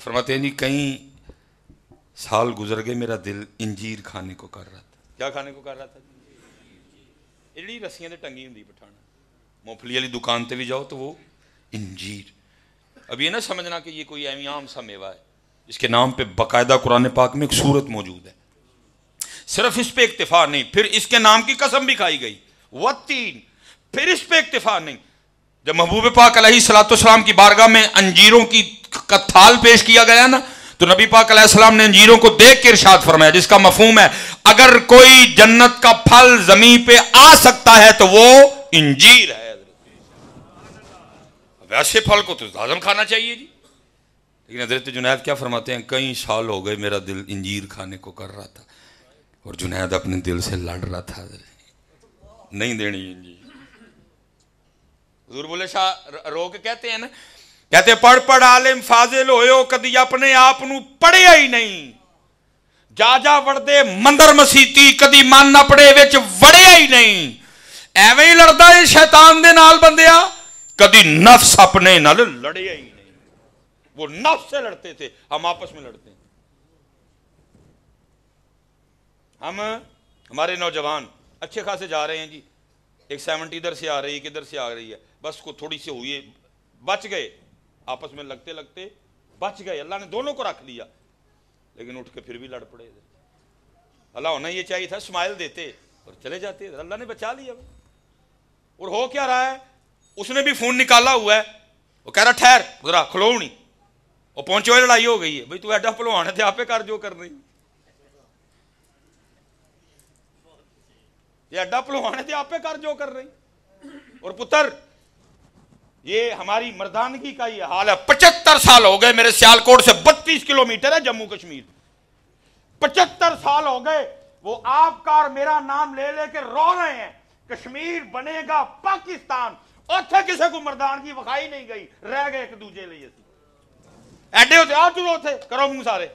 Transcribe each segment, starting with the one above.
फरमाते हैं जी कई साल गुजर गए मेरा दिल इंजीर खाने को कर रहा था क्या खाने को कर रहा था जी रस्सियां तो टंगी होंगी पठाना मूंगफली वाली दुकान पर भी जाओ तो वो इंजीर अब ये ना समझना कि ये कोई एवं आम सा मेवा है इसके नाम पे बकायदा कुरान पाक में एक सूरत मौजूद है सिर्फ इस पे इक्तफा नहीं फिर इसके नाम की कसम भी खाई गई वह तीन फिर इस पे इक्तफा नहीं जब महबूब पाक सलाम की बारगाह में अंजीरों की का थाल पेश किया गया ना तो नबी पाक सलाम ने अंजीरों को देख के इरशाद फरमाया जिसका मफहूम है अगर कोई जन्नत का फल जमीन पे आ सकता है तो वो इंजीर है वैसे फल को तो लाजम खाना चाहिए जी लेकिन हजरत जुनैद क्या फरमाते हैं कई साल हो गए मेरा दिल इंजीर खाने को कर रहा था और जुनैद अपने दिल से लड़ रहा था नहीं देनी इंजीर हजूर बोले शाह रो के कहते हैं ना कहते पढ़ पढ़ आलिम फाजिल हो कभी अपने आप न पढ़िया ही नहीं जा जा वड़दे मंदिर मसीती कदी मन अपने वड़िया ही नहीं एवं ही लड़ता है शैतान के नाल बंद कदी नफ्स अपने नाल लड़िया ही नहीं वो नफ्स से लड़ते थे हम आपस में लड़ते हैं हम हमारे नौजवान अच्छे खासे जा रहे हैं जी एक सेवनटी इधर से आ रही है किधर से आ रही है बस को थोड़ी सी हुई बच गए आपस में लगते लगते बच गए अल्लाह ने दोनों को रख लिया लेकिन उठ के फिर भी लड़ पड़े अल्लाह होना ये चाहिए था स्माइल देते और चले जाते अल्लाह ने बचा लिया और हो क्या रहा है उसने भी फ़ोन निकाला हुआ है वो कह रहा ठहर जरा खलो नहीं और पहुंचो लड़ाई हो गई है भाई तू एडा भलवान है तो आपे कर जो कर रही एडा भलवान है आपे कर जो कर रही और पुत्र ये हमारी मर्दानगी का ये हाल है पचहत्तर साल हो गए मेरे सियालकोट से बत्तीस किलोमीटर है जम्मू कश्मीर पचहत्तर साल हो गए वो आपका और मेरा नाम ले लेके रो रहे हैं कश्मीर बनेगा पाकिस्तान उथे किसी को मर्दानगी वखाई नहीं गई रह गए एक दूजे लिए एडे होते आ चुके उथे करो मुंह सारे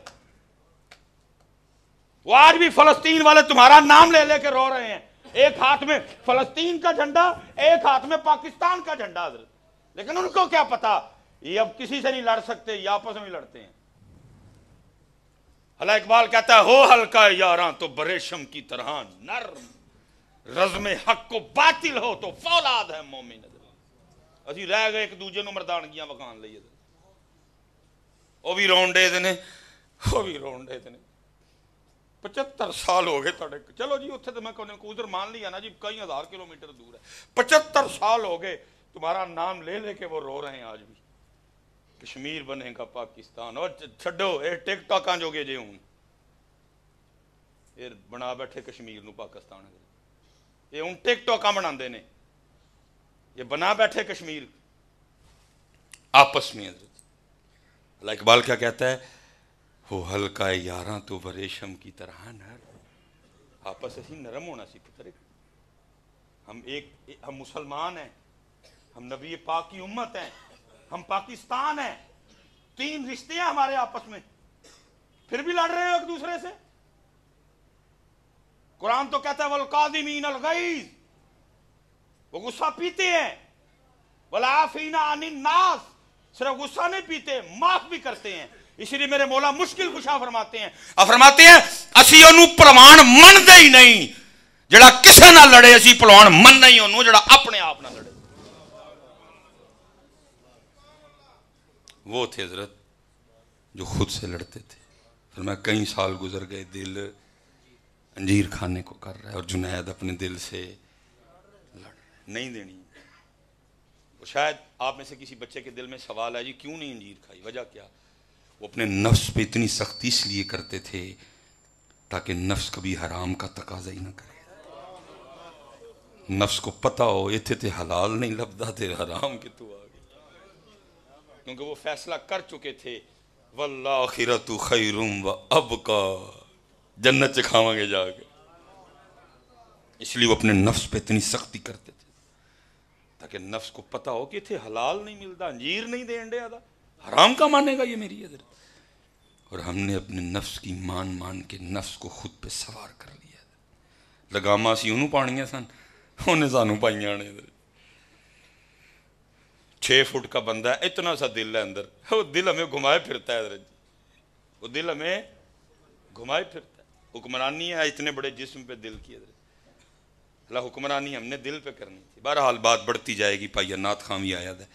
वो आज भी फलस्तीन वाले तुम्हारा नाम ले लेके रो रहे हैं एक हाथ में फलस्तीन का झंडा एक हाथ में पाकिस्तान का झंडा हजरत लेकिन उनको क्या पता ये अब किसी से नहीं लड़ सकते ये आपस में लड़ते हैं हला इकबाल कहता है हो हल्का यारा तो बरेशम की तरह नर्म रजम हक को बातिल हो तो फौलाद है मोमी नजर अभी रह गए एक दूजे नरदान गिया मकान लिये भी रोन डे ने भी रोन डे पचहत्तर साल हो गए चलो जी उ तो मैं उधर मान लिया ना जी कई हजार किलोमीटर दूर है पचहत्तर साल हो गए तुम्हारा नाम ले लेके वो रो रहे हैं आज भी कश्मीर बनेगा पाकिस्तान और छो ये टिकटॉक जोगे जे हूं ये बना बैठे कश्मीर पाकिस्तान ये हूं टिकटॉक बनाते ने ये बना बैठे कश्मीर आपस में अला इकबाल क्या कहता है हो हल्का यारा तो वरेशम की तरह नर आपस ही नरम होना सीखते हम एक हम मुसलमान हैं हम नबी पाक की उम्मत हैं हम पाकिस्तान हैं तीन रिश्ते हैं हमारे आपस में फिर भी लड़ रहे हो एक दूसरे से कुरान तो कहता है वलकादिमीन अलगईज वो गुस्सा पीते हैं वलाफीना अनिन नास सिर्फ गुस्सा नहीं पीते माफ भी करते हैं इसलिए मेरे मौला मुश्किल गुस्सा फरमाते हैं फरमाते हैं असि ओनू प्रमाण मनते ही नहीं जड़ा किसी ना लड़े असि पलवान मनना ही ओनू जड़ा अपने आप ना लड़े वो थे हजरत जो खुद से लड़ते थे फिर मैं कई साल गुजर गए दिल अंजीर खाने को कर रहा है और जुनैद अपने दिल से लड़ नहीं देनी वो शायद आप में से किसी बच्चे के दिल में सवाल है जी क्यों नहीं अंजीर खाई वजह क्या वो अपने नफ्स पे इतनी सख्ती इसलिए करते थे ताकि नफ्स कभी हराम का तकाजा ही ना करे नफ्स को पता हो इतने ते हलाल नहीं लभदा थे हराम कितु आ क्योंकि वो फैसला कर चुके थे वल्ला खैरुम व अब का जन्नत से जाके इसलिए वो अपने नफ्स पे इतनी सख्ती करते थे ताकि नफ्स को पता हो कि थे हलाल नहीं मिलता अंजीर नहीं दे अंडे आदा हराम का मानेगा ये मेरी इधर और हमने अपने नफ्स की मान मान के नफ्स को खुद पे सवार कर लिया लगामा असी उन्होंने पानिया सन उन्हें सानू पाइया ने छः फुट का बंदा है इतना सा दिल है अंदर वो दिल हमें घुमाए फिरता है जी वो दिल हमें घुमाए फिरता है हुक्मरानी है इतने बड़े जिस्म पे दिल की हजरत अल्लाह हुक्मरानी हमने दिल पे करनी थी बहरहाल बात बढ़ती जाएगी पाइया नाथ भी आया था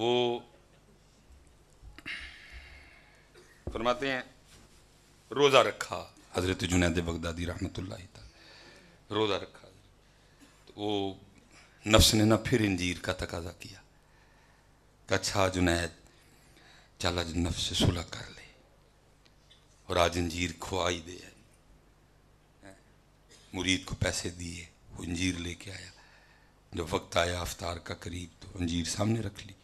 वो फरमाते हैं रोज़ा रखा हज़रत जुनैद बगदादी रहमत रोज़ा रखा तो वो नफ्स ने ना फिर इंजीर का तकाजा किया कच्छा जुनैद चल आज नफ्स से सुलह कर ले और आज इंजीर खुआई दे मुरीद को पैसे दिए वो इंजीर लेके आया जब वक्त आया अफ्तार का करीब तो अंजीर सामने रख ली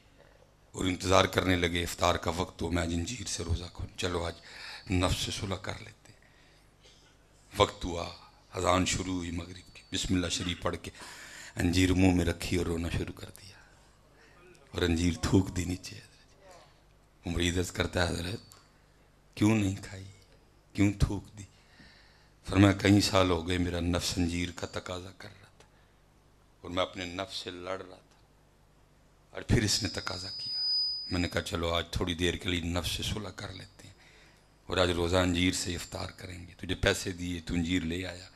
और इंतज़ार करने लगे अफ्तार का वक्त हो तो मैं आज इंजीर से रोज़ा खोल चलो आज नफ्स से सुलह कर लेते वक्त हुआ अजान शुरू हुई मगरिब की बिस्मिल्लाह शरीफ पढ़ के अंजीर मुंह में रखी और रोना शुरू कर दिया और अंजीर थूक दी नीचे इधर करता है हजरत क्यों नहीं खाई क्यों थूक दी फिर मैं कई साल हो गए मेरा नफ्स अंजीर का तकाजा कर रहा था और मैं अपने नफ्स से लड़ रहा था और फिर इसने तकाजा किया मैंने कहा चलो आज थोड़ी देर के लिए नफ्स से सुलह कर लेते हैं और आज रोज़ा अंजीर से इफ्तार करेंगे तुझे पैसे दिए तू अंजीर ले आया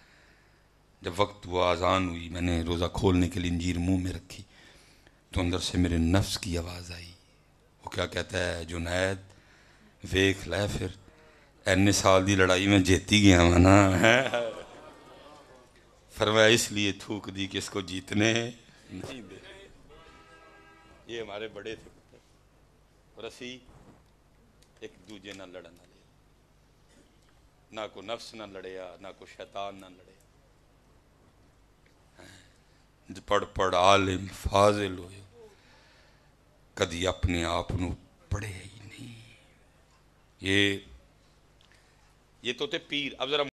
जब वक्त हुआ आज़ान हुई मैंने रोज़ा खोलने के लिए इंजीर मुंह में रखी तो अंदर से मेरे नफ्स की आवाज़ आई वो क्या कहता है जुनैद वेख लै फिर इन्ने साल की लड़ाई में जीती गया वा ना फरमाया इसलिए थूक दी कि इसको जीतने नहीं दे ये हमारे बड़े थे और असी एक दूजे ना लड़न वाले ना को नफ्स ना लड़िया ना को शैतान ना लड़े पढ़ पढ़ आलिम फाजिल हो कभी अपने आप न पढ़े ही नहीं ये ये तो थे पीर अब जरा